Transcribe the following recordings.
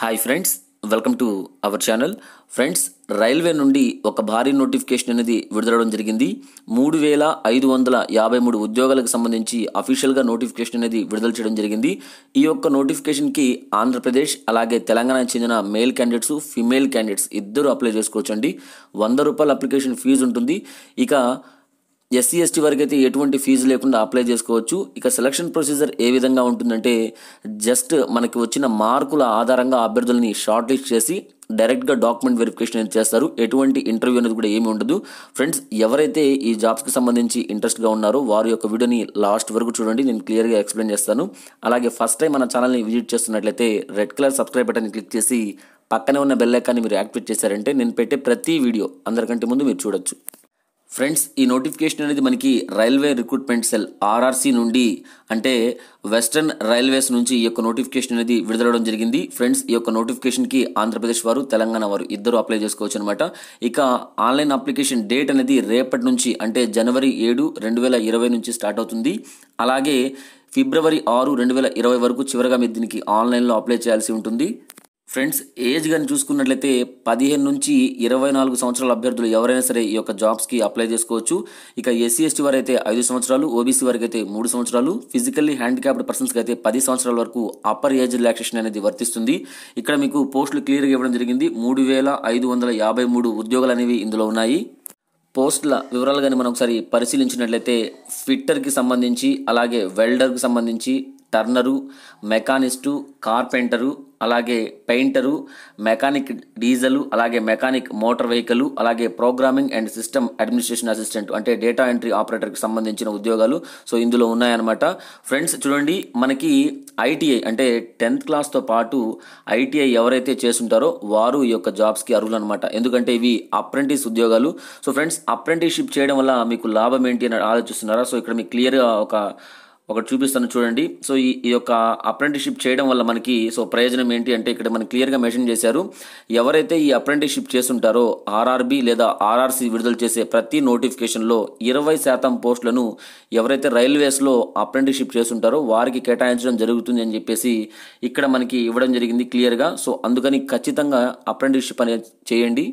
hi friends welcome to our channel friends railway నుండి ఒక భారీ నోటిఫికేషన్ అనేది విడుదలవడం జరిగింది మూడు వేల ఐదు వందల యాభై మూడు ఉద్యోగాలకు సంబంధించి అఫీషియల్గా నోటిఫికేషన్ అనేది విడుదల చేయడం జరిగింది ఈ యొక్క నోటిఫికేషన్కి ఆంధ్రప్రదేశ్ అలాగే తెలంగాణకు చెందిన మేల్ క్యాండిడేట్స్ ఫీమేల్ క్యాండిడేట్స్ ఇద్దరు అప్లై చేసుకోవచ్చండి వంద రూపాయల అప్లికేషన్ ఫీజు ఉంటుంది ఇక ఎస్సీ ఎస్టీ వారికి అయితే ఎటువంటి ఫీజు లేకుండా అప్లై చేసుకోవచ్చు ఇక సెలక్షన్ ప్రొసీజర్ ఏ విధంగా ఉంటుందంటే జస్ట్ మనకి వచ్చిన మార్కుల ఆధారంగా అభ్యర్థులని షార్ట్ లిస్ట్ చేసి డైరెక్ట్గా డాక్యుమెంట్ వెరిఫికేషన్ చేస్తారు ఎటువంటి ఇంటర్వ్యూ అనేది కూడా ఏమి ఉండదు ఫ్రెండ్స్ ఎవరైతే ఈ జాబ్స్కి సంబంధించి ఇంట్రెస్ట్గా ఉన్నారో వారి యొక్క వీడియోని లాస్ట్ వరకు చూడండి నేను క్లియర్గా ఎక్స్ప్లెయిన్ చేస్తాను అలాగే ఫస్ట్ టైం మన ఛానల్ని విజిట్ చేస్తున్నట్లయితే red colour subscribe button click చేసి పక్కనే ఉన్న బెల్ ఐకాన్ని మీరు యాక్టివేట్ చేశారంటే నేను పెట్టే ప్రతి వీడియో అందరికంటే ముందు మీరు చూడొచ్చు ఫ్రెండ్స్ ఈ నోటిఫికేషన్ అనేది మనకి రైల్వే రిక్రూట్మెంట్ సెల్ ఆర్ఆర్సీ నుండి అంటే వెస్ట్రన్ రైల్వేస్ నుంచి ఈ యొక్క నోటిఫికేషన్ అనేది విడుదలవడం జరిగింది ఫ్రెండ్స్ ఈ యొక్క నోటిఫికేషన్కి ఆంధ్రప్రదేశ్ వారు తెలంగాణ వారు ఇద్దరు అప్లై చేసుకోవచ్చు అనమాట ఇక ఆన్లైన్ అప్లికేషన్ డేట్ అనేది రేపటి నుంచి అంటే జనవరి ఏడు రెండు వేల ఇరవై నుంచి స్టార్ట్ అవుతుంది అలాగే ఫిబ్రవరి ఆరు రెండు వేల ఇరవై వరకు చివరిగా మీరు దీనికి ఆన్లైన్లో అప్లై చేయాల్సి ఉంటుంది ఫ్రెండ్స్ ఏజ్ కానీ చూసుకున్నట్లయితే పదిహేను నుంచి ఇరవై నాలుగు సంవత్సరాల అభ్యర్థులు ఎవరైనా సరే ఈ యొక్క జాబ్స్కి అప్లై చేసుకోవచ్చు ఇక ఎస్సీ ఎస్టీ వారు అయితే ఐదు సంవత్సరాలు ఓబీసీ వారికి అయితే మూడు సంవత్సరాలు ఫిజికల్లీ హ్యాండిక్యాప్డ్ పర్సన్స్కి అయితే పది సంవత్సరాల వరకు అప్పర్ ఏజ్ రిలాక్సేషన్ అనేది వర్తిస్తుంది ఇక్కడ మీకు పోస్టులు క్లియర్గా ఇవ్వడం జరిగింది మూడు వేల ఐదు వందల యాభై మూడు ఉద్యోగాలు అనేవి ఇందులో ఉన్నాయి పోస్టుల వివరాలు కానీ మనం ఒకసారి పరిశీలించినట్లయితే ఫిట్టర్కి సంబంధించి అలాగే వెల్డర్కి సంబంధించి టర్నరు మెకానిస్టు కార్పెంటరు అలాగే పెయింటరు మెకానిక్ డీజలు అలాగే మెకానిక్ మోటార్ వెహికల్ అలాగే programming and system administration assistant అంటే డేటా ఎంట్రీ ఆపరేటర్కి సంబంధించిన ఉద్యోగాలు సో ఇందులో ఉన్నాయన్నమాట ఫ్రెండ్స్ చూడండి మనకి ఐటీఐ అంటే టెన్త్ క్లాస్తో పాటు ఐటీఐ ఎవరైతే చేస్తుంటారో వారు ఈ యొక్క జాబ్స్కి అర్హులు అనమాట ఎందుకంటే ఇవి అప్రెంటిస్ ఉద్యోగాలు సో ఫ్రెండ్స్ అప్రెంటిస్షిప్ చేయడం వల్ల మీకు లాభం ఏంటి అని ఆలోచిస్తున్నారా సో ఇక్కడ మీకు క్లియర్గా ఒక ఒకటి చూపిస్తాను చూడండి సో ఈ ఈ యొక్క అప్రెంటిషిప్ చేయడం వల్ల మనకి సో ప్రయోజనం ఏంటి అంటే ఇక్కడ మనం క్లియర్గా మెన్షన్ చేశారు ఎవరైతే ఈ అప్రెంటిషిప్ చేస్తుంటారో ఆర్ఆర్బి లేదా ఆర్ఆర్సి విడుదల చేసే ప్రతి నోటిఫికేషన్లో ఇరవై శాతం పోస్టులను ఎవరైతే రైల్వేస్లో అప్రెంటిషిప్ చేస్తుంటారో వారికి కేటాయించడం జరుగుతుంది అని చెప్పేసి ఇక్కడ మనకి ఇవ్వడం జరిగింది క్లియర్గా సో అందుకని ఖచ్చితంగా అప్రెంటిషిప్ అనేది చేయండి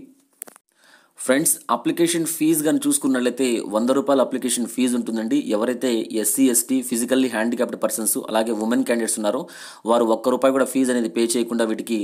ఫ్రెండ్స్ అప్లికేషన్ ఫీజు కానీ చూసుకున్నట్లయితే వంద రూపాయల అప్లికేషన్ ఫీజు ఉంటుందండి ఎవరైతే SC ST physically handicapped persons అలాగే ఉమెన్ క్యాండిడేట్స్ ఉన్నారో వారు ఒక్క రూపాయి కూడా ఫీజు అనేది పే చేయకుండా వీటికి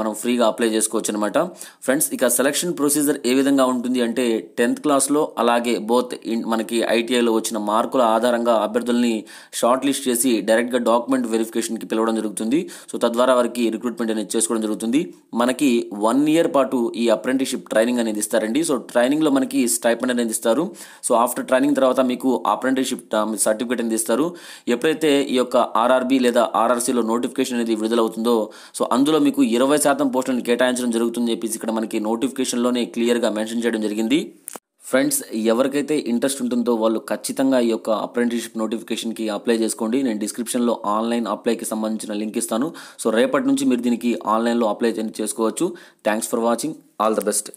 మనం ఫ్రీగా అప్లై చేసుకోవచ్చు అనమాట ఫ్రెండ్స్ ఇక సెలక్షన్ ప్రొసీజర్ ఏ విధంగా ఉంటుంది అంటే టెన్త్ క్లాస్లో అలాగే బోత్ మనకి ఐటీఐలో వచ్చిన మార్కుల ఆధారంగా అభ్యర్థుల్ని షార్ట్ లిస్ట్ చేసి డైరెక్ట్గా డాక్యుమెంట్ వెరిఫికేషన్కి పిలవడం జరుగుతుంది సో తద్వారా వారికి రిక్రూట్మెంట్ అనేది చేసుకోవడం జరుగుతుంది మనకి వన్ ఇయర్ పాటు ఈ అప్రెంటిషిప్ ట్రైనింగ్ అనేది ఇస్తారండి సో ట్రైనింగ్లో మనకి స్టైపెండ్ అనేది ఇస్తారు సో ఆఫ్టర్ ట్రైనింగ్ తర్వాత మీకు అప్రెంటిషిప్ సర్టిఫికేట్ అనేది ఇస్తారు ఎప్పుడైతే ఈ యొక్క ఆర్ఆర్బి లేదా ఆర్ఆర్సీలో నోటిఫికేషన్ అనేది విడుదలవుతుందో సో అందులో మీకు ఇరవై శాతం పోస్టులను కేటాయించడం జరుగుతుంది చెప్పేసి ఇక్కడ మనకి నోటిఫికేషన్లోనే క్లియర్గా మెన్షన్ చేయడం జరిగింది ఫ్రెండ్స్ ఎవరికైతే ఇంట్రెస్ట్ ఉంటుందో వాళ్ళు ఖచ్చితంగా ఈ యొక్క అప్రెంటిషిప్ నోటిఫికేషన్కి అప్లై చేసుకోండి నేను డిస్క్రిప్షన్లో ఆన్లైన్ అప్లైకి సంబంధించిన లింక్ ఇస్తాను సో రేపటి నుంచి మీరు దీనికి ఆన్లైన్లో అప్లై చేసుకోవచ్చు thanks for watching all the best